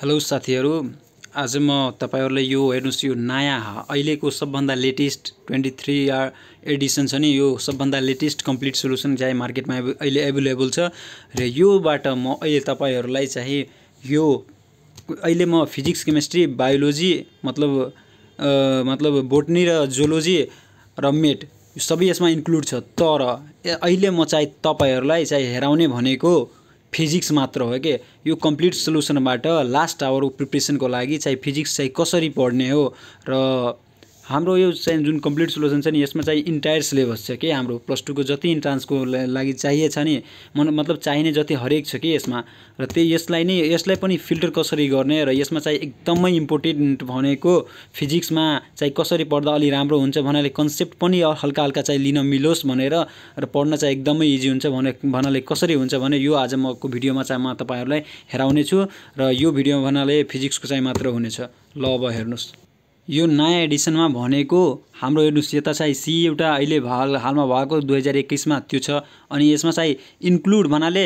hello साथीहरू आज म तपाईँहरूलाई यो हेर्नुहोस् यो नयाँ अहिलेको सबभन्दा latest twenty three R edition छ नि यो सबभन्दा लेटेस्ट कम्प्लिट सोलुसन चाहिँ मार्केटमा अहिले एभाइलेबल छ र योबाट म अहिले तपाईँहरूलाई चाहिँ यो अहिले म फिजिक्स केमेस्ट्री बायोलोजी मतलब आ, मतलब बोटनी र जोलोजी र मेट सबै यसमा इन्क्लुड छ तर अहिले म चाहिँ तपाईँहरूलाई चाहिँ हेराउने भनेको फिजिक्स मात्र हो कि यो कम्प्लिट सोल्युसनबाट लास्ट आवर प्रिपरेसनको लागि चाहिँ फिजिक्स चाहिँ कसरी पढ्ने हो र हाम्रो यो चाहिँ जुन कम्प्लिट सोल्युसन छ नि यसमा चाहिँ इन्टायर सिलेबस छ कि हाम्रो प्लस टूको जति इन्ट्रान्सको लागि चाहिएछ छ नि मतलब चाहिने जति हरेक छ कि यसमा र त्यही यसलाई नै यसलाई पनि फिल्टर कसरी गर्ने र यसमा चाहिँ एकदमै इम्पोर्टेन्ट भनेको फिजिक्समा चाहिँ कसरी पढ्दा अलि राम्रो हुन्छ भन्नाले कन्सेप्ट पनि हल्का हल्का चाहिँ लिन मिलोस् भनेर र पढ्न चाहिँ एकदमै इजी हुन्छ भने भन्नाले कसरी हुन्छ भने यो आज मको भिडियोमा चाहिँ म तपाईँहरूलाई हेराउने छु र यो भिडियोमा भन्नाले फिजिक्सको चाहिँ मात्र हुनेछ ल अब हेर्नुहोस् यो नयाँ एडिसनमा भनेको हाम्रो हेर्नुहोस् यता चाहिँ सी एउटा अहिले भा हालमा भएको दुई हजार एक्काइसमा त्यो छ अनि यसमा चाहिँ इन्क्लुड भन्नाले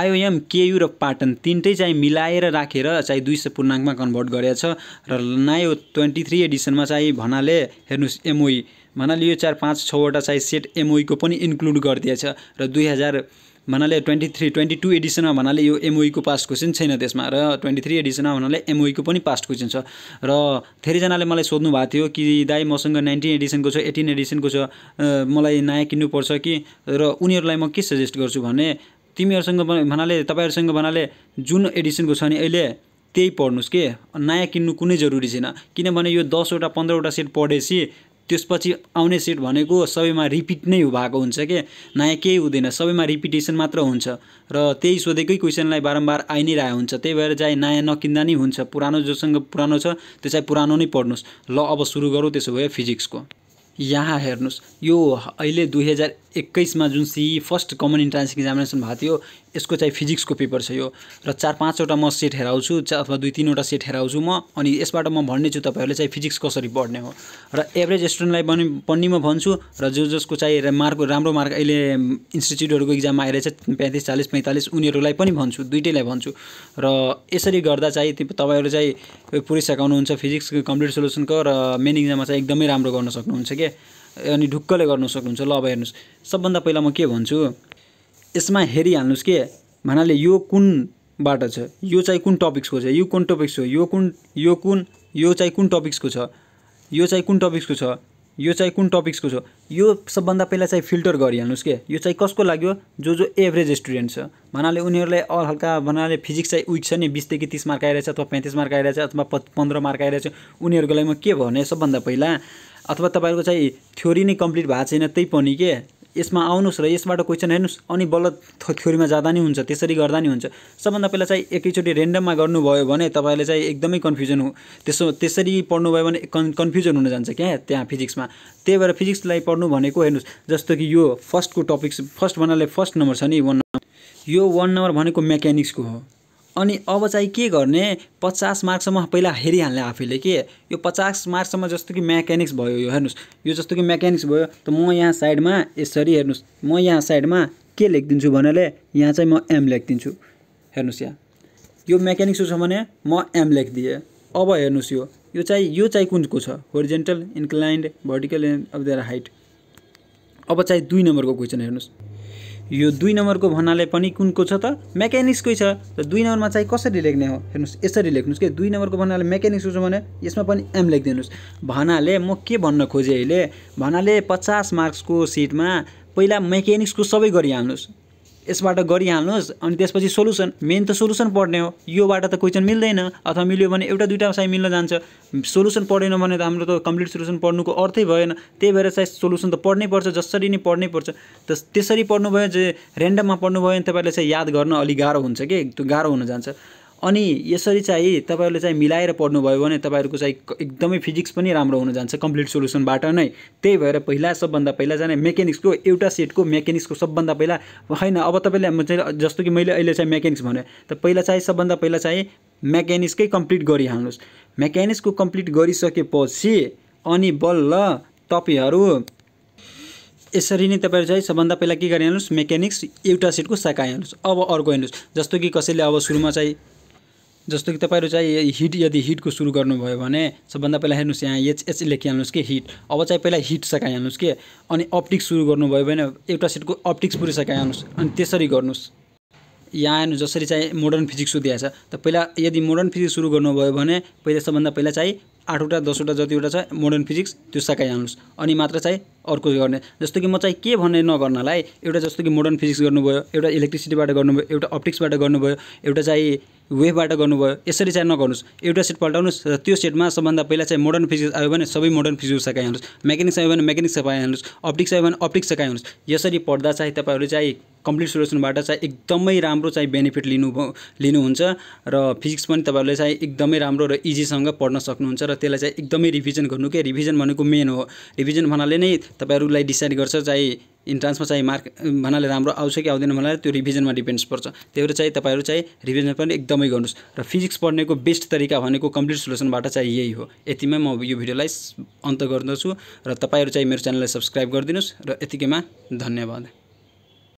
आइओएम केयु र पाटन तिनटै चाहिँ मिलाएर राखेर चाहिँ दुई सय पूर्णाङ्कमा कन्भर्ट गरेको छ र नयाँ ट्वेन्टी थ्री एडिसनमा चाहिँ भन्नाले हेर्नुहोस् एमओई भन्नाले यो चार पाँच छवटा चाहिँ सेट एमओईको पनि इन्क्लुड गरिदिएछ र दुई हजार भन्नाले ट्वेन्टी थ्री ट्वेन्टी टू एडिसनमा भन्नाले यो एमओईको पास्ट क्वेसन छैन त्यसमा र ट्वेन्टी थ्री एडिसनमा भन्नाले एमओईको e पनि पास्ट क्वेसन छ र धेरैजनाले मलाई सोध्नु भएको थियो कि दाई मसँग नाइन्टिन एडिसनको छ एटिन एडिसनको छ मलाई नयाँ किन्नुपर्छ कि र उनीहरूलाई म के सजेस्ट गर्छु भने तिमीहरूसँग भन्नाले तपाईँहरूसँग भन्नाले जुन एडिसनको छ नि अहिले त्यही पढ्नुहोस् के नयाँ किन्नु कुनै जरुरी छैन किनभने यो दसवटा पन्ध्रवटा सेट पढेपछि त्यसपछि आउने सेट भनेको सबैमा रिपिट नै भएको हुन्छ के नयाँ केही हुँदैन सबैमा रिपिटेसन मात्र हुन्छ र त्यही सोधेकै क्वेसनलाई बारम्बार आइ नै रहेको हुन्छ त्यही भएर चाहिँ नयाँ नकिन्दा नै हुन्छ पुरानो जोसँग पुरानो छ त्यो पुरानो नै पढ्नुहोस् ल अब सुरु गरौँ त्यसो भए फिजिक्सको यहाँ हेर्नुहोस् यो अहिले दुई हजार एक्काइसमा जुन C first common entrance examination भएको थियो यसको चाहिँ फिजिक्सको पेपर छ यो र चार पाँचवटा म सेट हेराउँछु अथवा दुई तिनवटा सेट हेराउँछु म अनि यसबाट म भन्ने छु तपाईँहरूले चाहिँ फिजिक्स कसरी पढ्ने हो र एभरेज स्टुडेन्टलाई पनि पढ्ने म भन्छु र जो जसको चाहिँ मार्क राम्रो मार्क अहिले इन्स्टिच्युटहरूको इक्जाममा आइरहेछ चाहिँ पैँतिस चालिस पैँतालिस उनीहरूलाई पनि भन्छु दुइटैलाई भन्छु र यसरी गर्दा चाहिँ तपाईँहरू चाहिँ पुरै सघाउनुहुन्छ फिजिक्स कम्प्लिट सोल्युसनको र मेन इक्जाममा चाहिँ एकदमै राम्रो गर्न सक्नुहुन्छ कि क्या अनि ढुक्कले गर्नु सक्नुहुन्छ ल अब हेर्नुहोस् सबभन्दा पहिला म के भन्छु यसमा हेरिहाल्नुहोस् के भन्नाले यो कुनबाट छ यो चाहिँ कुन टपिक्सको छ यो कुन टपिक्स हो यो कुन यो कुन यो चाहिँ कुन टपिक्सको छ यो चाहिँ कुन टपिक्सको छ यो चाहिँ कुन टपिक्सको छ यो सबभन्दा पहिला चाहिँ फिल्टर गरिहाल्नुहोस् के यो चाहिँ कसको लाग्यो जो जो एभरेज स्टुडेन्ट छ भन्नाले उनीहरूलाई अल हल्का भन्नाले फिजिक्स चाहिँ विक छ नि बिसदेखि तिस मार्क आइरहेछ अथवा पैँतिस मार्क आइरहेछ अथवा पन्ध्र मार्क आइरहेछ उनीहरूको लागि म के भने सबभन्दा पहिला अथवा तपाईँहरूको चाहिँ थ्योरी नै कम्प्लिट भएको छैन त्यही पनि के यसमा आउनुहोस् र यसबाट क्वेसन हेर्नुहोस् अनि बल्ल थ्योरीमा जाँदा नि हुन्छ त्यसरी गर्दा नि हुन्छ सबभन्दा पहिला चाहिँ एकैचोटि रेन्डममा गर्नुभयो भने तपाईँले चाहिँ एकदमै कन्फ्युजन हो त्यसो त्यसरी पढ्नुभयो भने कन् कन्फ्युजन हुन जान्छ क्या त्यहाँ फिजिक्समा त्यही भएर फिजिक्सलाई पढ्नु भनेको हेर्नुहोस् जस्तो कि यो फर्स्टको टपिक्स फर्स्ट भन्नाले फर्स्ट नम्बर छ नि वान नम्बर यो वान नम्बर भनेको मेकानिक्सको हो अनि अब चाहिँ के गर्ने पचास मार्क्ससम्म पहिला हेरिहाल्ने आफैले के यो पचास मार्क्ससम्म जस्तो कि मेकानिक्स भयो यो हेर्नुहोस् यो जस्तो कि मेकानिक्स भयो त म यहाँ साइडमा यसरी हेर्नुहोस् म यहाँ साइडमा के लेखिदिन्छु भन्नाले यहाँ चाहिँ म एम लेखिदिन्छु हेर्नुहोस् यहाँ यो मेकानिक्स छ भने म एम लेखिदिएँ अब हेर्नुहोस् यो यो चाहिँ यो चाहिँ कुनको छ horizontal inclined vertical and of their height अब चाहिँ दुई नम्बरको क्वेसन हेर्नुहोस् यो दुई नम्बरको भन्नाले पनि कुनको छ त मेकानिक्सकै छ त दुई नम्बरमा चाहिँ कसरी लेख्ने हो हेर्नुहोस् यसरी लेख्नुहोस् कि दुई नम्बरको भन्नाले मेकानिक्सको छ भने यसमा पनि एम लेखिदिनुहोस् भनाले म के भन्न खोजेँ अहिले भन्नाले पचास मार्क्सको सिटमा पहिला मेकानिक्सको सबै गरिहाल्नुहोस् यसबाट गरिहाल्नुहोस् अनि त्यसपछि सोलुसन मेन त सोलुसन पढ्ने हो योबाट त क्वेसन मिल्दैन अथवा मिल्यो भने एउटा दुइटा सायद मिल्न जान्छ सोलुसन पढेन भने त हाम्रो त कम्प्लिट सोलुसन पढ्नुको अर्थै भएन त्यही भएर चाहिँ सोलुसन त पढ्नै पर्छ जसरी नै पढ्नै पर्छ त त्यसरी पढ्नुभयो जे रेन्डममा पढ्नुभयो भने तपाईँले चाहिँ याद गर्न अलिक गाह्रो हुन्छ कि गाह्रो हुन जान्छ अनि यसरी चाहिँ तपाईँहरूले चाहिँ मिलाएर पढ्नुभयो भने तपाईँहरूको चाहिँ एकदमै फिजिक्स पनि राम्रो हुन जान्छ कम्प्लिट सोल्युसनबाट नै त्यही भएर पहिला सबभन्दा पहिला जाने मेकेनिक्सको एउटा सेटको मेकेनिक्सको सबभन्दा पहिला होइन अब तपाईँले जस्तो कि मैले अहिले चाहिँ मेकेनिक्स भने त पहिला चाहिँ सबभन्दा पहिला चाहिँ मेकेनिक्सकै कम्प्लिट गरिहाल्नुहोस् मेकानिक्सको कम्प्लिट गरिसकेपछि अनि बल्ल तपाईँहरू यसरी नै तपाईँहरू चाहिँ सबभन्दा पहिला के गरिहाल्नुहोस् मेकेनिक्स एउटा सेटको सकाइहाल्नुहोस् अब अर्को हेर्नुहोस् जस्तो कि कसैले अब सुरुमा चाहिँ जस्तो कि तपाईँहरू चाहिँ हिट यदि हिटको सुरु गर्नुभयो भने सबभन्दा पहिला हेर्नुहोस् यहाँ एचएच लेखिहाल्नुहोस् कि हिट अब चाहिँ पहिला हिट सकाइहाल्नुहोस् कि अनि अप्टिक्स सुरु गर्नुभयो भने एउटा सेटको अप्टिक्स पुरै सकाइहाल्नुहोस् अनि त्यसरी गर्नुहोस् यहाँ हेर्नु जसरी चाहिँ मोडर्न फिजिक्स सोधिएको छ त पहिला यदि मोडर्न फिजिक्स सुरु गर्नुभयो भने पहिला सबभन्दा पहिला चाहिँ आठवटा दसवटा जतिवटा छ मोडर्न फिजिक्स त्यो सकाइहाल्नुहोस् अनि मात्र चाहिँ अर्को गर्ने जस्तो कि म चाहिँ के भन्ने नगर्नलाई एउटा जस्तो कि मोडर्न फिजिक्स गर्नुभयो एउटा इलेक्ट्रिसिटीबाट गर्नुभयो एउटा अप्टिक्सबाट गर्नुभयो एउटा चाहिँ वेबबाट गर्नुभयो यसरी चाहिँ नगर्नुहोस् एउटा सेट पल्टाउनुहोस् र त्यो सेटमा सबभन्दा पहिला चाहिँ मोडर्न फिजिक्स आयो भने सबै मोडर्न फिजिक्स सकाइहाल्नुहोस् मेकानिक्स आयो भने मेकानिक्स सकाइहाल्नुहोस् अप्टिक्स आयो भने अप्टिक्स सकाइहाल्नुहोस् यसरी पढ्दा चाहिँ तपाईँहरू चाहिँ कम्प्लिट सोल्युसनबाट चाहिँ एकदमै राम्रो चाहिँ बेनिफिट लिनु लिनुहुन्छ र फिजिक्स पनि तपाईँहरूले चाहिँ एकदमै राम्रो र इजीसँग पढ्न सक्नुहुन्छ र त्यसलाई चाहिँ एकदमै रिभिजन गर्नु के रिभिजन भनेको मेन हो रिभिजन भन्नाले नै तपाईँहरूलाई डिसाइड गर्छ चाहिँ इन्ट्रान्समा चाहिँ मार्क भन्नाले राम्रो आउँछ कि आउँदैन भन्नाले त्यो रिभिजनमा डिपेन्ड्स पर्छ त्यही भएर चाहिँ तपाईँहरू चाहिँ रिभिजन पनि एकदमै गर्नुहोस् र फिजिक्स पढ्नेको बेस्ट तरिका भनेको कम्प्लिट सोल्युसनबाट चाहिँ यही हो यतिमै म यो भिडियोलाई अन्त गर्दछु र तपाईँहरू चाहिँ मेरो च्यानललाई सब्सक्राइब गरिदिनुहोस् र यतिकैमा धन्यवाद